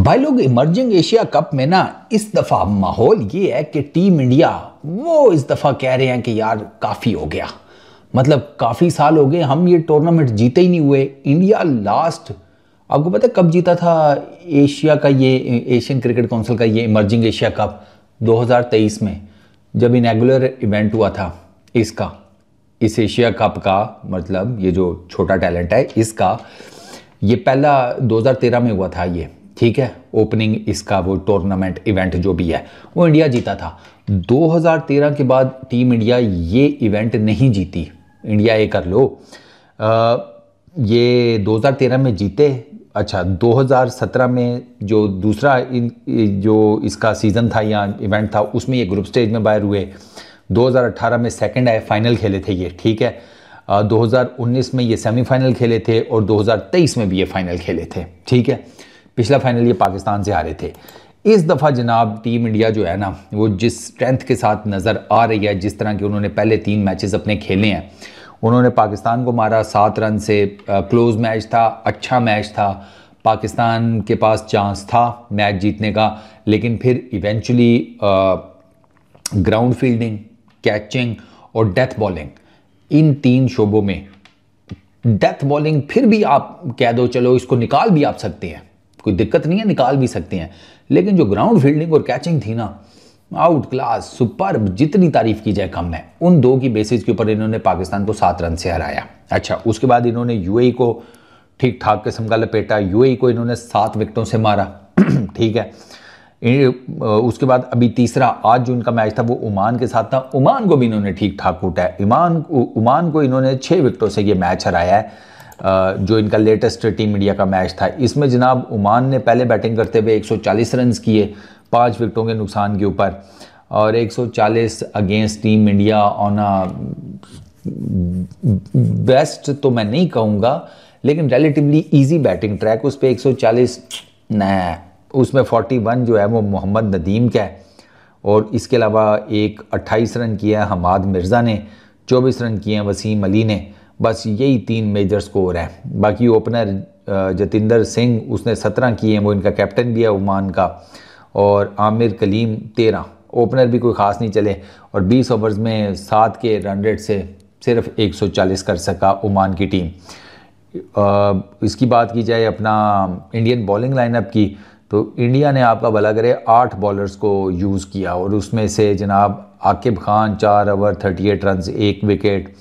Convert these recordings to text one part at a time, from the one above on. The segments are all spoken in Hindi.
भाई लोग इमर्जिंग एशिया कप में ना इस दफ़ा माहौल ये है कि टीम इंडिया वो इस दफ़ा कह रहे हैं कि यार काफ़ी हो गया मतलब काफ़ी साल हो गए हम ये टूर्नामेंट जीते ही नहीं हुए इंडिया लास्ट आपको पता है कब जीता था एशिया का ये एशियन क्रिकेट काउंसिल का ये इमर्जिंग एशिया कप 2023 में जब इनेगुलर इवेंट हुआ था इसका इस एशिया कप का मतलब ये जो छोटा टैलेंट है इसका ये पहला 2013 में हुआ था ये ठीक है ओपनिंग इसका वो टूर्नामेंट इवेंट जो भी है वो इंडिया जीता था 2013 के बाद टीम इंडिया ये इवेंट नहीं जीती इंडिया ये कर लो आ, ये 2013 में जीते अच्छा 2017 में जो दूसरा इन, जो इसका सीज़न था या इवेंट था उसमें ये ग्रुप स्टेज में बाहर हुए 2018 में सेकंड आए फाइनल खेले थे ये ठीक है आ, 2019 में ये सेमीफाइनल खेले थे और 2023 में भी ये फाइनल खेले थे ठीक है पिछला फाइनल ये पाकिस्तान से हारे थे इस दफ़ा जनाब टीम इंडिया जो है ना वो जिस स्ट्रेंथ के साथ नज़र आ रही है जिस तरह के उन्होंने पहले तीन मैचेस अपने खेले हैं उन्होंने पाकिस्तान को मारा सात रन से क्लोज मैच था अच्छा मैच था पाकिस्तान के पास चांस था मैच जीतने का लेकिन फिर इवेंचुअली ग्राउंड फील्डिंग कैचिंग और डेथ बॉलिंग इन तीन शोबों में डेथ बॉलिंग फिर भी आप कह दो चलो इसको निकाल भी आप सकते हैं कोई दिक्कत नहीं है निकाल भी सकते हैं लेकिन जो ग्राउंड फील्डिंग और कैचिंग थी ना आउट क्लास सुपर जितनी तारीफ की जाए कम है उन दो की बेसिस के ऊपर इन्होंने पाकिस्तान को सात रन से हराया अच्छा उसके बाद इन्होंने यूएई e को ठीक ठाक किस्म का लपेटा यूएई e को इन्होंने सात विकेटों से मारा ठीक है उसके बाद अभी तीसरा आज जो इनका मैच था वो ओमान के साथ था ओमान को भी इन्होंने ठीक ठाक कूटा है ईमान ओमान को इन्होंने छः विकेटों से ये मैच हराया है जो इनका लेटेस्ट टीम इंडिया का मैच था इसमें जनाब ओमान ने पहले बैटिंग करते हुए 140 रन्स किए पाँच विकटों के नुकसान के ऊपर और 140 against team India on a best तो मैं नहीं कहूँगा लेकिन रिलेटिवली इजी बैटिंग ट्रैक उस पर एक सौ चालीस उसमें फोर्टी जो है वो मोहम्मद नदीम का है और इसके अलावा एक 28 रन किया है हमाद मिर्ज़ा ने 24 रन किए हैं वसीम अली ने बस यही तीन मेजर स्कोर हैं बाकी ओपनर जतिंदर सिंह उसने सत्रह किए हैं वो इनका कैप्टन भी है ओमान का और आमिर कलीम तेरह ओपनर भी कोई ख़ास नहीं चले और 20 ओवर्स में सात के रन रेट से सिर्फ 140 कर सका ओमान की टीम इसकी बात की जाए अपना इंडियन बॉलिंग लाइनअप की तो इंडिया ने आपका भला करे आठ बॉलर्स को यूज़ किया और उसमें से जनाब आकिब खान चार ओवर थर्टी एट रन एक विकेट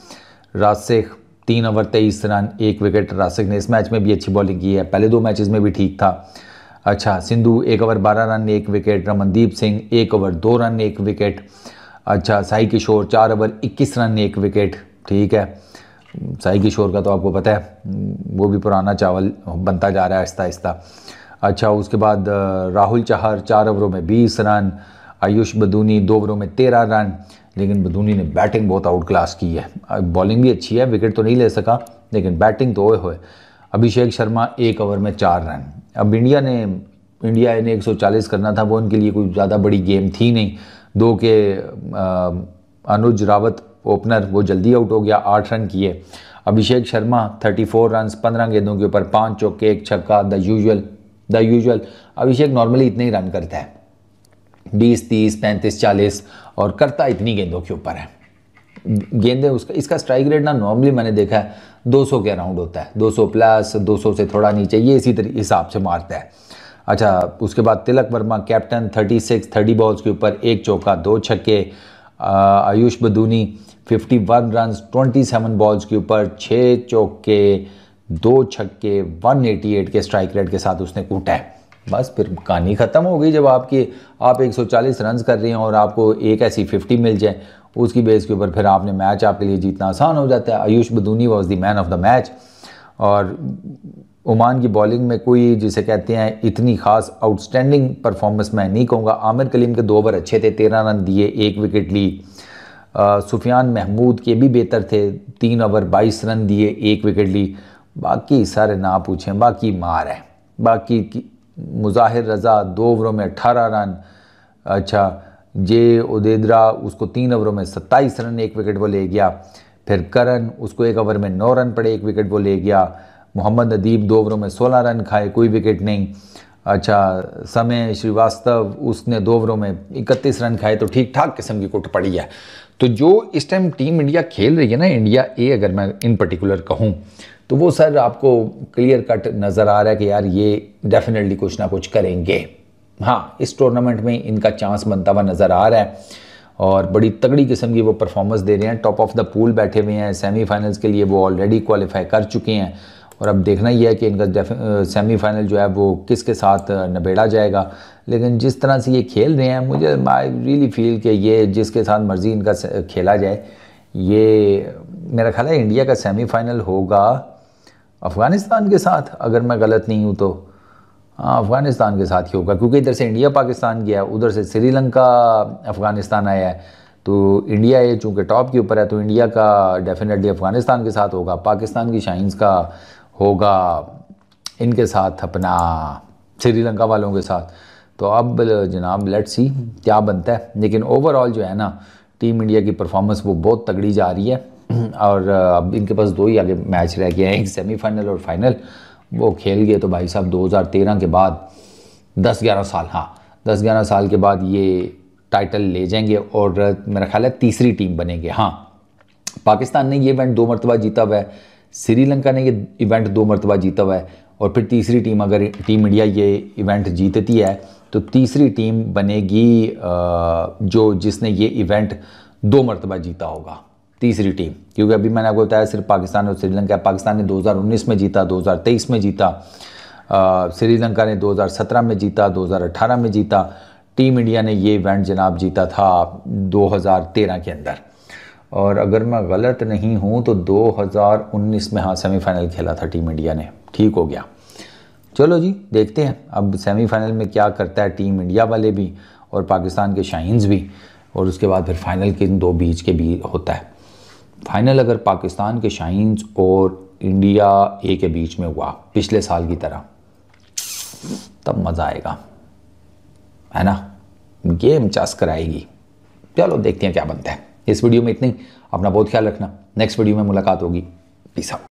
रासिख तीन ओवर तेईस रन एक विकेट रासिक ने इस मैच में भी अच्छी बॉलिंग की है पहले दो मैचेस में भी ठीक था अच्छा सिंधु एक ओवर बारह रन एक विकेट रमनदीप सिंह एक ओवर दो रन एक विकेट अच्छा साई किशोर चार ओवर इक्कीस रन एक विकेट ठीक है साई किशोर का तो आपको पता है वो भी पुराना चावल बनता जा रहा है आहिस्ता आहिस्ता अच्छा उसके बाद राहुल चाहर चार ओवरों में बीस रन आयुष बदूनी दो ओवरों में तेरह रन लेकिन बधूनी ने बैटिंग बहुत आउट क्लास की है बॉलिंग भी अच्छी है विकेट तो नहीं ले सका लेकिन बैटिंग तो ओए अभिषेक शर्मा एक ओवर में चार रन अब इंडिया ने इंडिया ने 140 करना था वो उनके लिए कोई ज़्यादा बड़ी गेम थी नहीं दो के अनुज रावत ओपनर वो जल्दी आउट हो गया आठ रन किए अभिषेक शर्मा 34 रन पंद्रह गेंदों के ऊपर पाँच चौके एक छक्का the usual the usual Abhishek normally इतने ही रन करता है बीस तीस पैंतीस चालीस और करता इतनी गेंदों के ऊपर है गेंदें उसका इसका स्ट्राइक रेट ना नॉर्मली मैंने देखा है 200 के अराउंड होता है 200 प्लस 200 से थोड़ा नीचे ये इसी हिसाब से मारता है अच्छा उसके बाद तिलक वर्मा कैप्टन 36 30 बॉल्स के ऊपर एक चौका दो छक्के Ayush Badoni 51 run seven balls के ऊपर छः चौके दो छक्के एट के स्ट्राइक रेट के साथ उसने कूटा है बस फिर कहानी ख़त्म हो गई जब आपकी आप 140 रन कर रहे हैं और आपको एक ऐसी 50 मिल जाए उसकी बेस के ऊपर फिर आपने मैच आपके लिए जीतना आसान हो जाता है Ayush Badoni was the man of the match और ओमान की बॉलिंग में कोई जिसे कहते हैं इतनी खास आउटस्टैंडिंग परफॉर्मेंस मैं नहीं कहूँगा आमिर कलीम के दो ओवर अच्छे थे तेरह रन दिए एक विकेट ली सुफियान महमूद के भी बेहतर थे तीन ओवर बाईस रन दिए एक विकेट ली बाकी सारे ना पूछें बाकी मार है बाकी मुजाहिर रज़ा दो ओवरों में अट्ठारह रन अच्छा जे उदेदरा उसको तीन ओवरों में सत्ताईस रन एक विकेट वो ले गया फिर करण उसको एक ओवर में नौ रन पड़े एक विकेट वो ले गया मोहम्मद नदीब दो ओवरों में सोलह रन खाए कोई विकेट नहीं अच्छा समय श्रीवास्तव उसने दो ओवरों में इकतीस रन खाए तो ठीक ठाक किस्म की कुट पड़ी है तो जो इस टाइम टीम इंडिया खेल रही है ना इंडिया ए अगर मैं इन पर्टिकुलर कहूँ तो वो सर आपको क्लियर कट नज़र आ रहा है कि यार ये डेफिनेटली कुछ ना कुछ करेंगे हाँ इस टूर्नामेंट में इनका चांस बनता हुआ नज़र आ रहा है और बड़ी तगड़ी किस्म की वो परफॉर्मेंस दे रहे हैं टॉप ऑफ द पूल बैठे हुए हैं सेमीफाइनल्स के लिए वो ऑलरेडी क्वालिफाई कर चुके हैं और अब देखना ही है कि इनका सेमीफाइनल जो है वो किसके साथ नबेड़ा जाएगा लेकिन जिस तरह से ये खेल रहे हैं मुझे आई रियली फील कि ये जिसके साथ मर्जी इनका खेला जाए ये मेरा ख्याल है इंडिया का सेमीफाइनल होगा अफ़गानिस्तान के साथ अगर मैं गलत नहीं हूँ तो हाँ अफ़गानिस्तान के साथ ही होगा क्योंकि इधर से इंडिया पाकिस्तान गया उधर से श्रीलंका अफ़गानिस्तान आया है तो इंडिया ये चूँकि टॉप के ऊपर है तो इंडिया का डेफिनेटली अफ़गानिस्तान के साथ होगा पाकिस्तान की शाइंस का होगा इनके साथ अपना श्रीलंका वालों के साथ तो अब जनाब लेट सी क्या बनता है लेकिन ओवरऑल जो है ना टीम इंडिया की परफॉर्मेंस वो बहुत तगड़ी जा रही है और अब इनके पास दो ही आगे मैच रह गए हैं एक सेमीफाइनल और फाइनल वो खेल गए तो भाई साहब 2013 के बाद 10-11 साल हाँ 10-11 साल के बाद ये टाइटल ले जाएंगे और मेरा ख्याल है तीसरी टीम बनेंगे हाँ पाकिस्तान ने ये इवेंट दो मरतबा जीता हुआ है श्रीलंका ने ये इवेंट दो मरतबा जीता हुआ है और फिर तीसरी टीम अगर टीम इंडिया ये इवेंट जीतती है तो तीसरी टीम बनेगी जो जिसने ये इवेंट दो मरतबा जीता होगा तीसरी टीम क्योंकि अभी मैंने आपको बताया सिर्फ पाकिस्तान और श्रीलंका पाकिस्तान ने 2019 में जीता 2023 में जीता श्रीलंका ने 2017 में जीता 2018 में जीता टीम इंडिया ने ये इवेंट जनाब जीता था 2013 के अंदर और अगर मैं गलत नहीं हूँ तो 2019 में हाँ सेमीफाइनल खेला था टीम इंडिया ने ठीक हो गया चलो जी देखते हैं अब सेमीफाइनल में क्या करता है टीम इंडिया वाले भी और पाकिस्तान के शाइन्स भी और उसके बाद फिर फाइनल के इन दो बीच के बीच होता है फाइनल अगर पाकिस्तान के शाइन्स और इंडिया ए के बीच में हुआ पिछले साल की तरह तब मज़ा आएगा है ना गेम चस्कर आएगी चलो देखते हैं क्या बनता है इस वीडियो में इतनी अपना बहुत ख्याल रखना नेक्स्ट वीडियो में मुलाकात होगी पीसा